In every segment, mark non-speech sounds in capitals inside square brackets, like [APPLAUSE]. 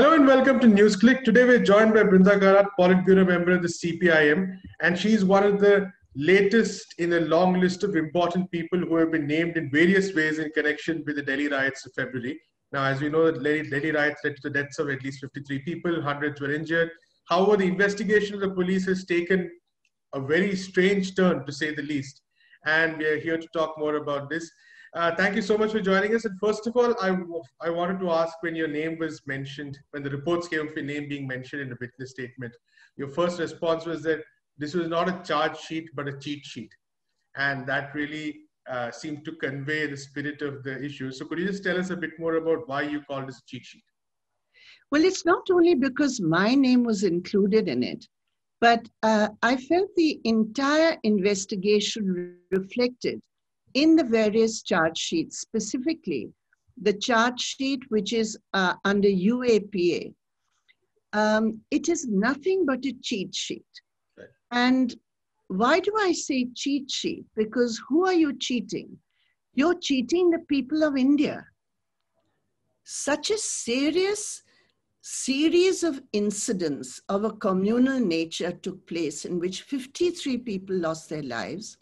Hello and welcome to NewsClick. Today we're joined by Brinda Karat, Politburo member of the CPIM, and she's one of the latest in a long list of important people who have been named in various ways in connection with the Delhi riots of February. Now, as we know, the Delhi riots led to the deaths of at least 53 people, hundreds were injured. However, the investigation of the police has taken a very strange turn, to say the least. And we are here to talk more about this. Uh, thank you so much for joining us. And first of all, I, I wanted to ask when your name was mentioned, when the reports came of your name being mentioned in the witness statement, your first response was that this was not a charge sheet, but a cheat sheet. And that really uh, seemed to convey the spirit of the issue. So could you just tell us a bit more about why you called this a cheat sheet? Well, it's not only because my name was included in it, but uh, I felt the entire investigation reflected in the various charge sheets, specifically the charge sheet which is uh, under UAPA, um, it is nothing but a cheat sheet. Right. And why do I say cheat sheet? Because who are you cheating? You're cheating the people of India. Such a serious series of incidents of a communal nature took place in which 53 people lost their lives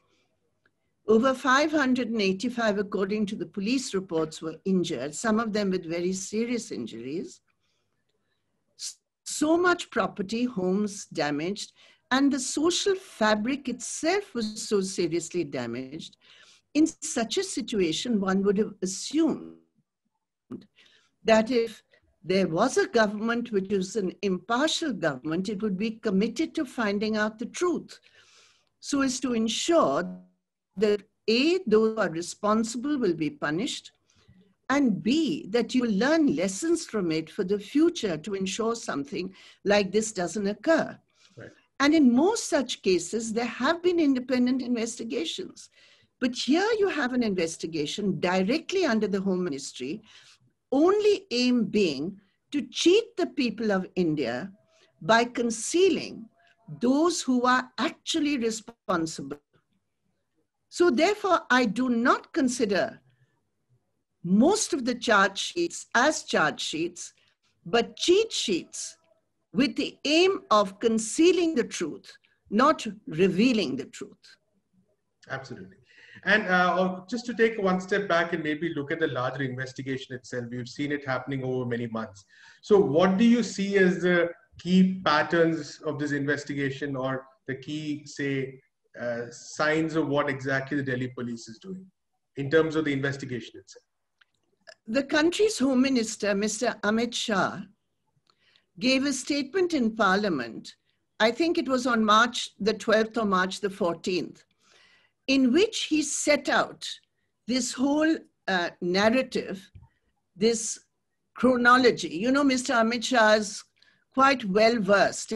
over 585, according to the police reports, were injured, some of them with very serious injuries. So much property, homes damaged, and the social fabric itself was so seriously damaged. In such a situation, one would have assumed that if there was a government which was an impartial government, it would be committed to finding out the truth so as to ensure that A, those who are responsible will be punished, and B, that you learn lessons from it for the future to ensure something like this doesn't occur. And in most such cases, there have been independent investigations. But here you have an investigation directly under the Home Ministry, only aim being to cheat the people of India by concealing those who are actually responsible so therefore, I do not consider most of the charge sheets as charge sheets, but cheat sheets with the aim of concealing the truth, not revealing the truth. Absolutely. And uh, just to take one step back and maybe look at the larger investigation itself, we've seen it happening over many months. So, what do you see as the key patterns of this investigation or the key, say, uh, signs of what exactly the Delhi police is doing in terms of the investigation itself? The country's Home Minister, Mr. Amit Shah, gave a statement in Parliament, I think it was on March the 12th or March the 14th, in which he set out this whole uh, narrative, this chronology. You know, Mr. Amit Shah is quite well versed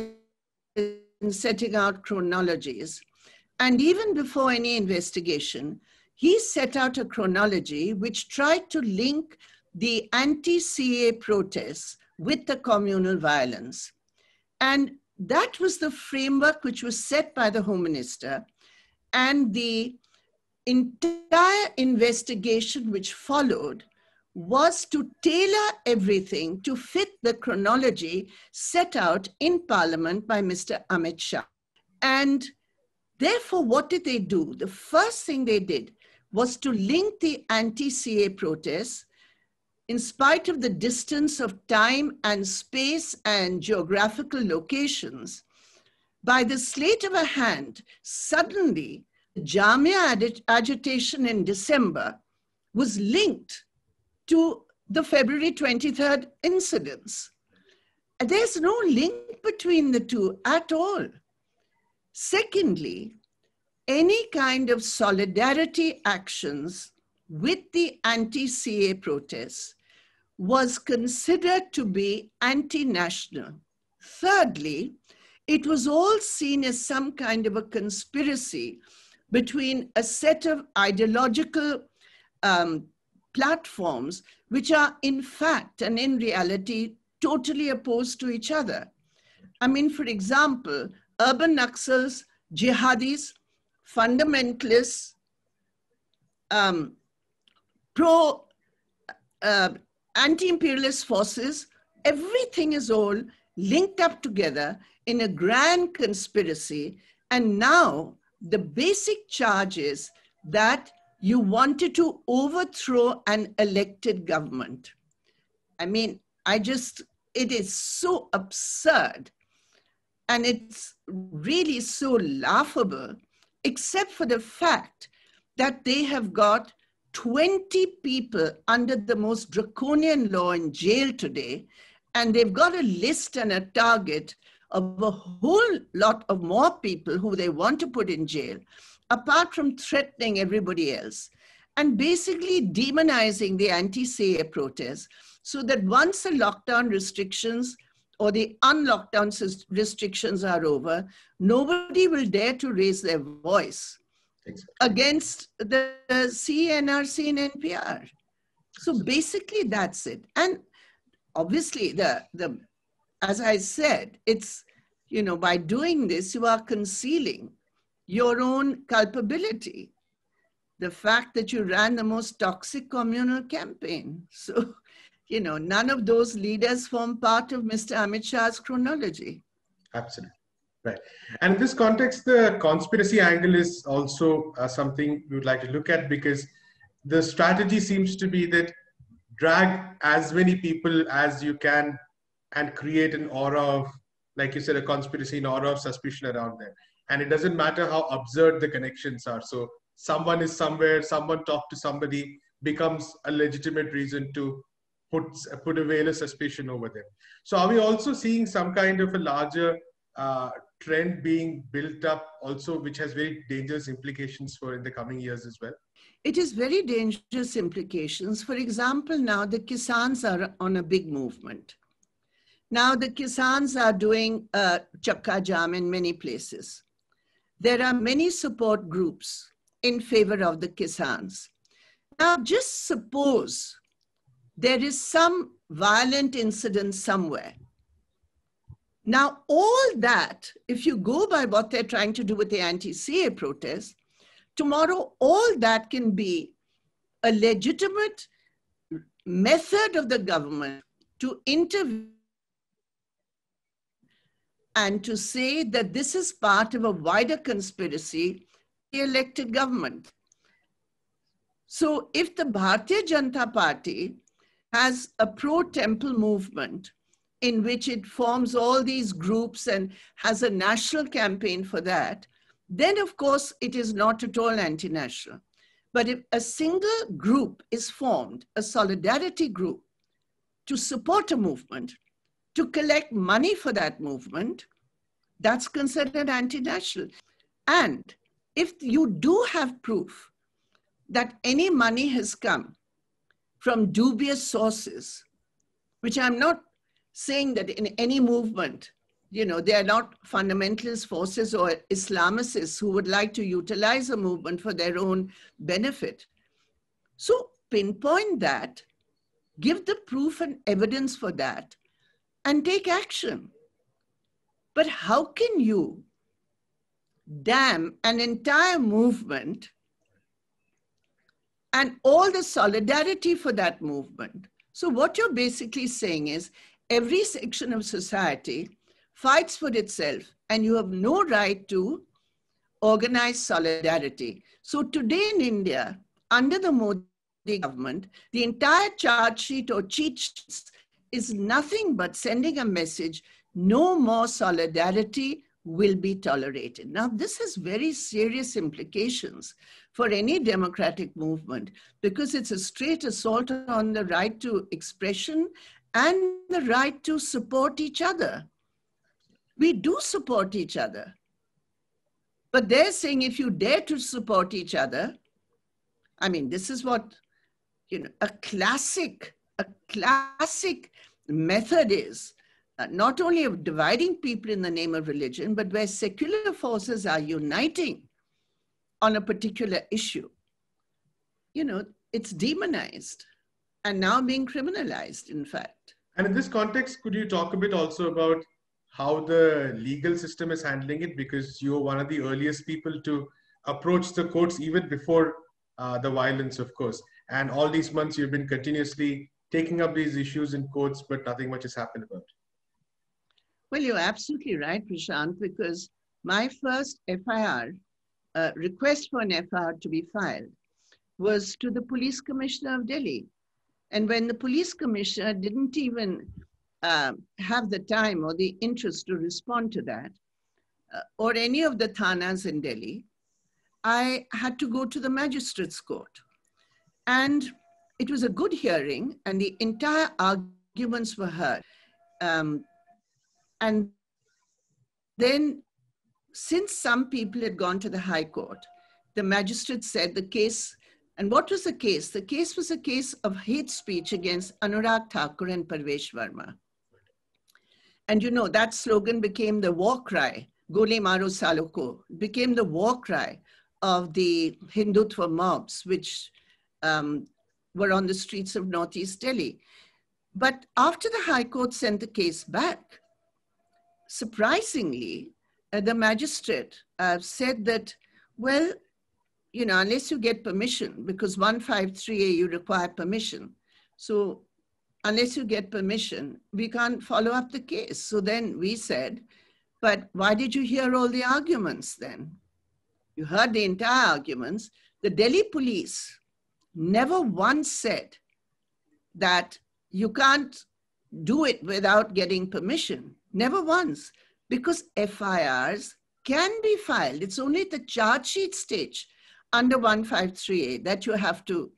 in setting out chronologies. And even before any investigation, he set out a chronology which tried to link the anti CA protests with the communal violence. And that was the framework which was set by the Home Minister. And the entire investigation which followed was to tailor everything to fit the chronology set out in Parliament by Mr. Amit Shah. And Therefore, what did they do? The first thing they did was to link the anti-CA protests in spite of the distance of time and space and geographical locations, by the slate of a hand, suddenly Jamia ag agitation in December was linked to the February 23rd incidents. There's no link between the two at all. Secondly, any kind of solidarity actions with the anti-CA protests was considered to be anti-national. Thirdly, it was all seen as some kind of a conspiracy between a set of ideological um, platforms which are in fact and in reality totally opposed to each other. I mean, for example, urban Naxals, jihadis, fundamentalists, um, pro uh, anti-imperialist forces, everything is all linked up together in a grand conspiracy. And now the basic charge is that you wanted to overthrow an elected government. I mean, I just, it is so absurd and it's really so laughable, except for the fact that they have got 20 people under the most draconian law in jail today, and they've got a list and a target of a whole lot of more people who they want to put in jail, apart from threatening everybody else, and basically demonizing the anti CA protest, so that once the lockdown restrictions or the unlockdown restrictions are over, nobody will dare to raise their voice exactly. against the, the CNRC and NPR. So basically, that's it. And obviously, the the as I said, it's you know by doing this, you are concealing your own culpability, the fact that you ran the most toxic communal campaign. [LAUGHS] So you know, none of those leaders form part of Mr. Amit Shah's chronology. Absolutely. Right. And in this context, the conspiracy angle is also uh, something we would like to look at because the strategy seems to be that drag as many people as you can and create an aura of, like you said, a conspiracy, an aura of suspicion around them. And it doesn't matter how absurd the connections are. So someone is somewhere, someone talked to somebody becomes a legitimate reason to Put put a veil of suspicion over them. So are we also seeing some kind of a larger uh, trend being built up also, which has very dangerous implications for in the coming years as well? It is very dangerous implications. For example, now the Kisans are on a big movement. Now the Kisans are doing uh, Chakka Jam in many places. There are many support groups in favor of the Kisans. Now just suppose there is some violent incident somewhere. Now, all that, if you go by what they're trying to do with the anti CA protest, tomorrow all that can be a legitimate method of the government to intervene and to say that this is part of a wider conspiracy, the elected government. So if the Bharatiya Janata Party has a pro temple movement in which it forms all these groups and has a national campaign for that, then of course it is not at all anti national. But if a single group is formed, a solidarity group, to support a movement, to collect money for that movement, that's considered anti national. And if you do have proof that any money has come from dubious sources, which I'm not saying that in any movement, you know, they are not fundamentalist forces or Islamicists who would like to utilize a movement for their own benefit. So pinpoint that, give the proof and evidence for that, and take action. But how can you damn an entire movement and all the solidarity for that movement. So, what you're basically saying is every section of society fights for itself, and you have no right to organize solidarity. So, today in India, under the Modi government, the entire charge sheet or cheat sheets is nothing but sending a message no more solidarity will be tolerated. Now, this has very serious implications for any democratic movement because it's a straight assault on the right to expression and the right to support each other. We do support each other. But they're saying if you dare to support each other, I mean, this is what, you know, a classic, a classic method is uh, not only of dividing people in the name of religion, but where secular forces are uniting on a particular issue, you know, it's demonized and now being criminalized, in fact. And in this context, could you talk a bit also about how the legal system is handling it? Because you're one of the earliest people to approach the courts even before uh, the violence, of course. And all these months, you've been continuously taking up these issues in courts, but nothing much has happened about it. Well, you're absolutely right, Prashant, because my first FIR uh, request for an FR to be filed was to the police commissioner of Delhi. And when the police commissioner didn't even uh, have the time or the interest to respond to that, uh, or any of the thanas in Delhi, I had to go to the magistrate's court. And it was a good hearing, and the entire arguments were heard. Um, and then since some people had gone to the High Court, the magistrate said the case, and what was the case? The case was a case of hate speech against Anurag Thakur and Parvesh Verma. And you know, that slogan became the war cry, Gole Maro Saloko, became the war cry of the Hindutva mobs, which um, were on the streets of Northeast Delhi. But after the High Court sent the case back, surprisingly, uh, the magistrate uh, said that, well, you know, unless you get permission, because 153A, you require permission. So unless you get permission, we can't follow up the case. So then we said, but why did you hear all the arguments then? You heard the entire arguments. The Delhi police never once said that you can't do it without getting permission. Never once because FIRs can be filed. It's only the charge sheet stage under 153A that you have to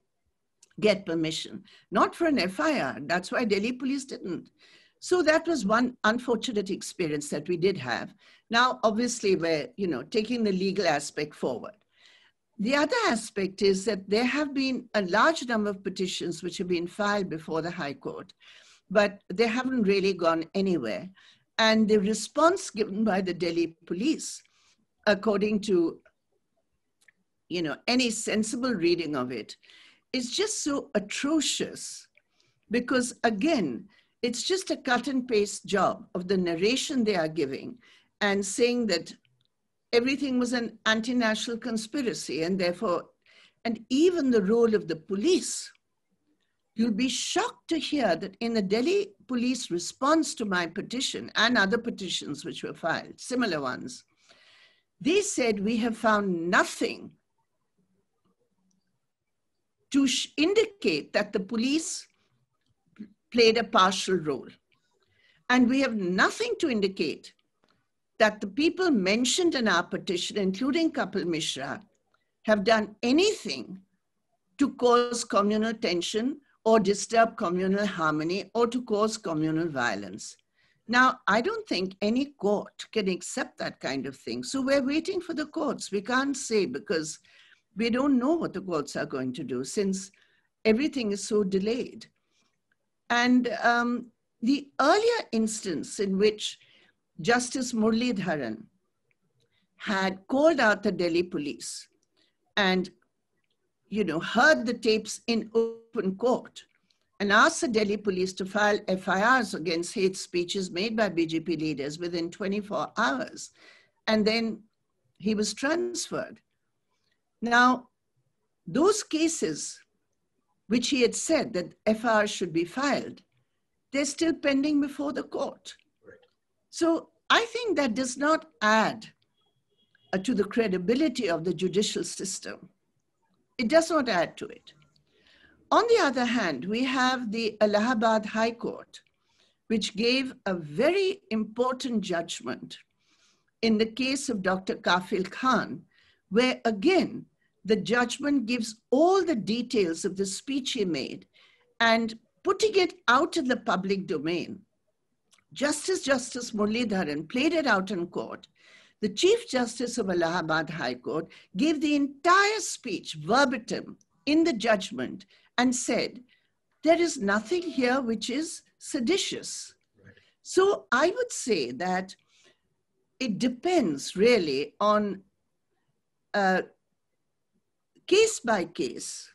get permission, not for an FIR. That's why Delhi police didn't. So that was one unfortunate experience that we did have. Now, obviously, we're you know taking the legal aspect forward. The other aspect is that there have been a large number of petitions which have been filed before the High Court, but they haven't really gone anywhere. And the response given by the Delhi police, according to you know any sensible reading of it, is just so atrocious because again, it's just a cut and paste job of the narration they are giving and saying that everything was an anti-national conspiracy and therefore, and even the role of the police, you'll be shocked to hear that in the Delhi police response to my petition and other petitions which were filed, similar ones, they said we have found nothing to indicate that the police played a partial role. And we have nothing to indicate that the people mentioned in our petition, including Kapil Mishra, have done anything to cause communal tension or disturb communal harmony or to cause communal violence. Now, I don't think any court can accept that kind of thing. So we're waiting for the courts. We can't say because we don't know what the courts are going to do since everything is so delayed. And um, the earlier instance in which Justice Murli Dharan had called out the Delhi police and you know, heard the tapes in open court and asked the Delhi police to file FIRs against hate speeches made by BJP leaders within 24 hours. And then he was transferred. Now, those cases which he had said that FIRs should be filed, they're still pending before the court. So I think that does not add uh, to the credibility of the judicial system it does not add to it. On the other hand, we have the Allahabad High Court, which gave a very important judgment in the case of Dr. Kafil Khan, where again, the judgment gives all the details of the speech he made and putting it out in the public domain. Justice Justice Murli Dharan played it out in court the Chief Justice of Allahabad High Court gave the entire speech verbatim in the judgment and said, there is nothing here which is seditious. So I would say that it depends really on uh, case by case.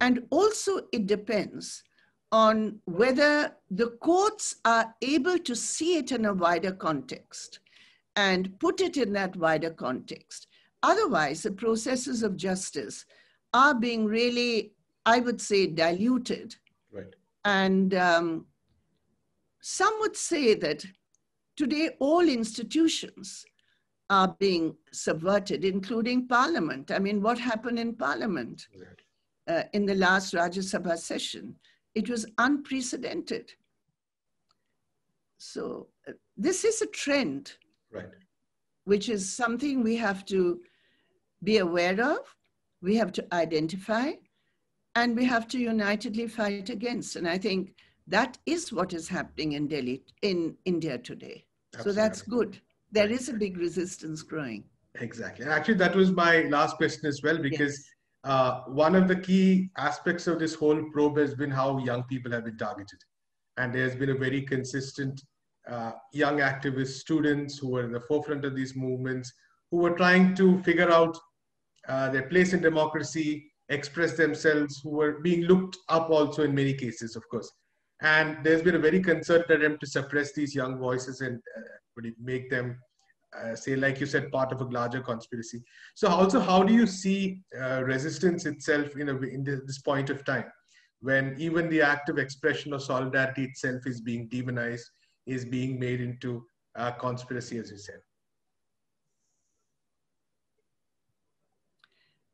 And also it depends on whether the courts are able to see it in a wider context and put it in that wider context. Otherwise, the processes of justice are being really, I would say, diluted. Right. And um, some would say that today all institutions are being subverted, including Parliament. I mean, what happened in Parliament uh, in the last Rajya Sabha session? It was unprecedented. So, uh, this is a trend Right. Which is something we have to be aware of, we have to identify, and we have to unitedly fight against. And I think that is what is happening in Delhi, in India today. Absolutely. So that's good. There is a big resistance growing. Exactly. Actually, that was my last question as well, because yes. uh, one of the key aspects of this whole probe has been how young people have been targeted. And there's been a very consistent uh, young activist students who were in the forefront of these movements, who were trying to figure out uh, their place in democracy, express themselves, who were being looked up also in many cases, of course. And there's been a very concerted attempt to suppress these young voices and uh, make them, uh, say, like you said, part of a larger conspiracy. So, also, how do you see uh, resistance itself in, a, in this point of time, when even the act of expression of solidarity itself is being demonized? is being made into a conspiracy, as you said.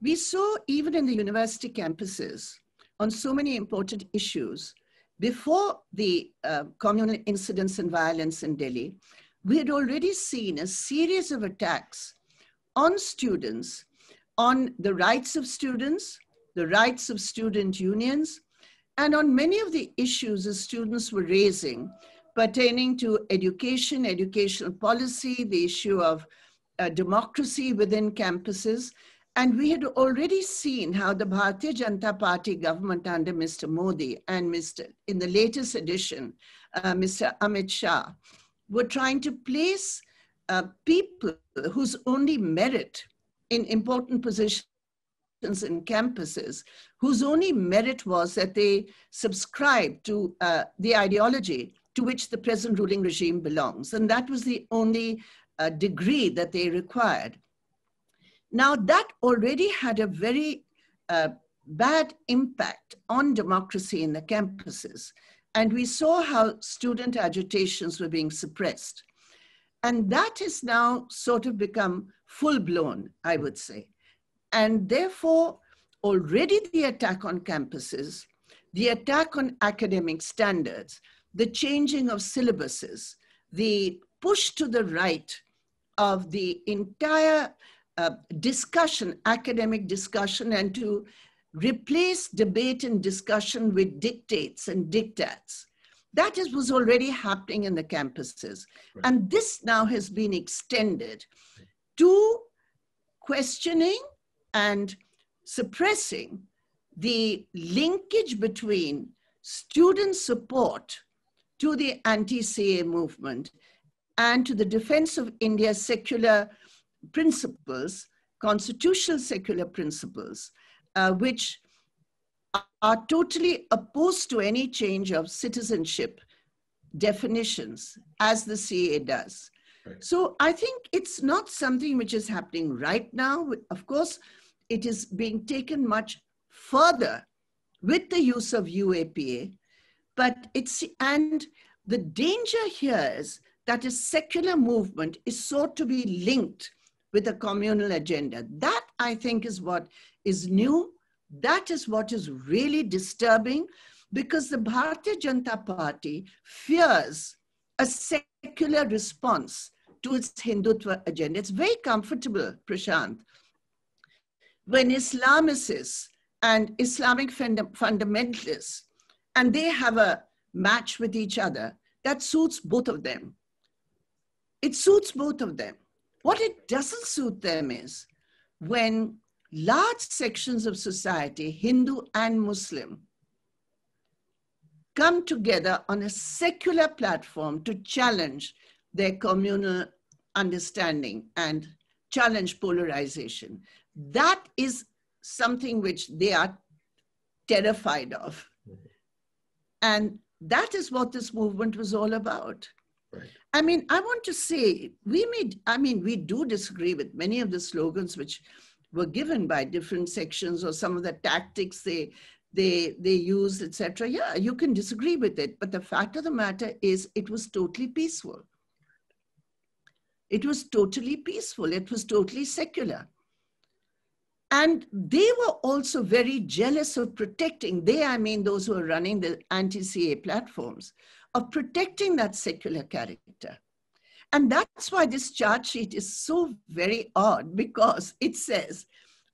We saw even in the university campuses on so many important issues before the uh, communal incidents and violence in Delhi, we had already seen a series of attacks on students, on the rights of students, the rights of student unions, and on many of the issues the students were raising pertaining to education, educational policy, the issue of uh, democracy within campuses. And we had already seen how the Bharatiya Janata Party government under Mr. Modi and Mr. in the latest edition, uh, Mr. Amit Shah, were trying to place uh, people whose only merit in important positions in campuses, whose only merit was that they subscribed to uh, the ideology to which the present ruling regime belongs. And that was the only uh, degree that they required. Now, that already had a very uh, bad impact on democracy in the campuses. And we saw how student agitations were being suppressed. And that has now sort of become full blown, I would say. And therefore, already the attack on campuses, the attack on academic standards, the changing of syllabuses, the push to the right of the entire uh, discussion, academic discussion, and to replace debate and discussion with dictates and diktats. That is, was already happening in the campuses. Right. And this now has been extended to questioning and suppressing the linkage between student support to the anti-CA movement and to the defense of India's secular principles, constitutional secular principles, uh, which are totally opposed to any change of citizenship definitions as the CA does. Right. So I think it's not something which is happening right now. Of course, it is being taken much further with the use of UAPA but it's, and the danger here is that a secular movement is sought to be linked with a communal agenda. That I think is what is new. That is what is really disturbing because the Bharatiya Janata Party fears a secular response to its Hindutva agenda. It's very comfortable, Prashant, when Islamicists and Islamic fundamentalists and they have a match with each other that suits both of them. It suits both of them. What it doesn't suit them is when large sections of society, Hindu and Muslim, come together on a secular platform to challenge their communal understanding and challenge polarization. That is something which they are terrified of. And that is what this movement was all about. Right. I mean, I want to say we made. I mean, we do disagree with many of the slogans which were given by different sections or some of the tactics they they they used, etc. Yeah, you can disagree with it, but the fact of the matter is it was totally peaceful. It was totally peaceful. It was totally secular. And they were also very jealous of protecting, they, I mean, those who are running the anti CA platforms, of protecting that secular character. And that's why this chart sheet is so very odd because it says,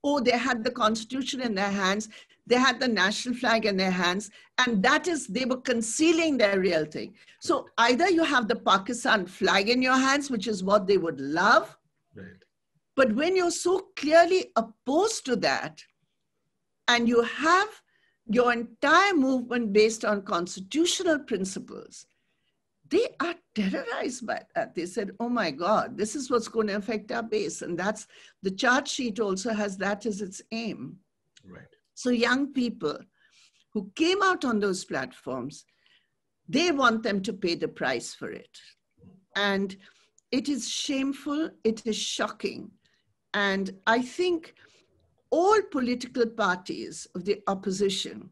oh, they had the constitution in their hands, they had the national flag in their hands, and that is they were concealing their real thing. So either you have the Pakistan flag in your hands, which is what they would love, right. But when you're so clearly opposed to that, and you have your entire movement based on constitutional principles, they are terrorized by that. They said, oh my God, this is what's going to affect our base. And that's the chart sheet also has that as its aim. Right. So young people who came out on those platforms, they want them to pay the price for it. And it is shameful, it is shocking. And I think all political parties of the opposition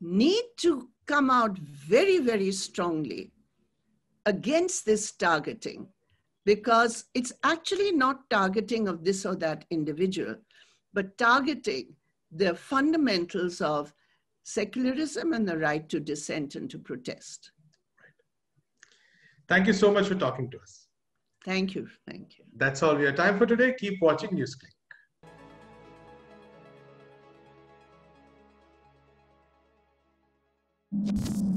need to come out very, very strongly against this targeting because it's actually not targeting of this or that individual, but targeting the fundamentals of secularism and the right to dissent and to protest. Thank you so much for talking to us. Thank you. Thank you. That's all we have time for today. Keep watching NewsClick. Thank you.